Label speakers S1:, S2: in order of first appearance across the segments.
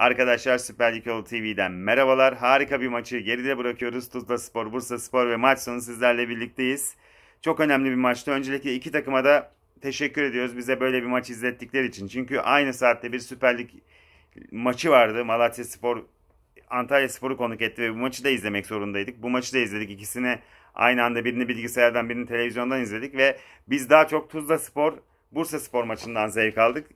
S1: Arkadaşlar Süper Lig Yolu TV'den merhabalar. Harika bir maçı geride bırakıyoruz. Tuzla Spor, Bursa Spor ve maç sonu sizlerle birlikteyiz. Çok önemli bir maçtı. Öncelikle iki takıma da teşekkür ediyoruz bize böyle bir maç izlettikleri için. Çünkü aynı saatte bir Süper Lig maçı vardı. Malatya Spor Antalya Spor'u konuk etti ve bu maçı da izlemek zorundaydık. Bu maçı da izledik. İkisini aynı anda birini bilgisayardan birini televizyondan izledik ve biz daha çok Tuzla Spor Bursa Spor maçından zevk aldık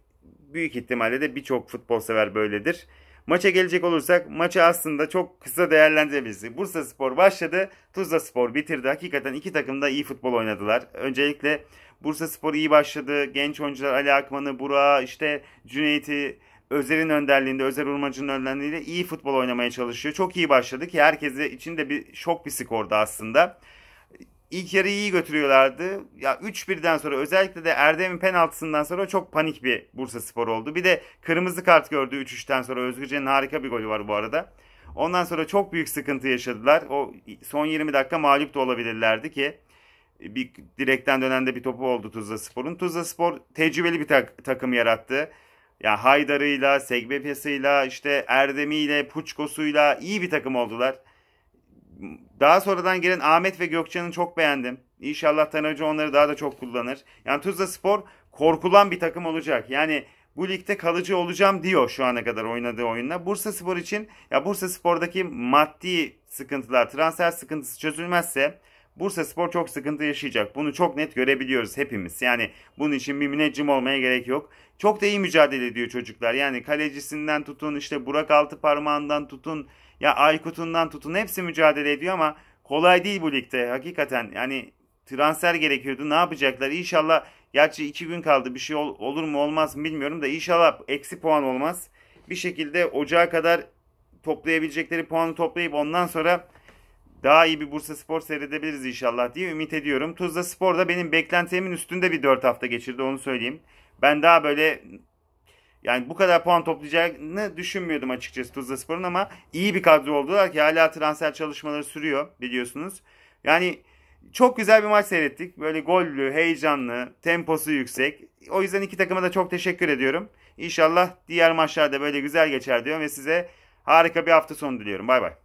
S1: büyük ihtimalle de birçok futbol sever böyledir. Maça gelecek olursak maçı aslında çok kısa değerlendirebiliriz. Bursa Spor başladı, Tuzla Spor bitirdi. Hakikaten iki takım da iyi futbol oynadılar. Öncelikle Bursa Spor iyi başladı. Genç oyuncular Ali Akman'ı, Burak'ı, işte Cüneyt'i, Özer'in önderliğinde, Özer Urmacı'nın önderliğinde iyi futbol oynamaya çalışıyor. Çok iyi başladı ki herkesi için de bir şok bir skordu aslında. İlk yarı iyi götürüyorlardı. Ya 3-1'den sonra özellikle de Erdem'in penaltısından sonra çok panik bir Bursa Spor oldu. Bir de kırmızı kart gördü 3-3'ten sonra. Özgürce'nin harika bir golü var bu arada. Ondan sonra çok büyük sıkıntı yaşadılar. O son 20 dakika mağlup da olabilirlerdi ki bir direkten dönen de bir topu oldu Tuzla Spor'un. Tuzla Spor tecrübeli bir tak- takım yarattı. Ya Haydar'ıyla, Segbepes'iyle, işte Erdem'iyle, Puçko'suyla iyi bir takım oldular daha sonradan gelen Ahmet ve Gökçen'i çok beğendim. İnşallah Tanrıcı onları daha da çok kullanır. Yani Tuzla Spor korkulan bir takım olacak. Yani bu ligde kalıcı olacağım diyor şu ana kadar oynadığı oyunla. Bursa Spor için ya Bursa Spor'daki maddi sıkıntılar, transfer sıkıntısı çözülmezse Bursa Spor çok sıkıntı yaşayacak. Bunu çok net görebiliyoruz hepimiz. Yani bunun için bir müneccim olmaya gerek yok. Çok da iyi mücadele ediyor çocuklar. Yani kalecisinden tutun işte Burak altı parmağından tutun ya Aykut'undan tutun hepsi mücadele ediyor ama kolay değil bu ligde hakikaten. Yani transfer gerekiyordu. Ne yapacaklar? İnşallah gerçi iki gün kaldı. Bir şey ol, olur mu olmaz mı bilmiyorum da inşallah eksi puan olmaz. Bir şekilde ocağa kadar toplayabilecekleri puanı toplayıp ondan sonra daha iyi bir Bursa Spor seyredebiliriz inşallah diye ümit ediyorum. Tuzla Spor da benim beklentimin üstünde bir 4 hafta geçirdi onu söyleyeyim. Ben daha böyle yani bu kadar puan toplayacağını düşünmüyordum açıkçası Tuzla Spor'un ama iyi bir kadro oldular ki hala transfer çalışmaları sürüyor biliyorsunuz. Yani çok güzel bir maç seyrettik. Böyle gollü, heyecanlı, temposu yüksek. O yüzden iki takıma da çok teşekkür ediyorum. İnşallah diğer maçlarda böyle güzel geçer diyorum ve size harika bir hafta sonu diliyorum. Bay bay.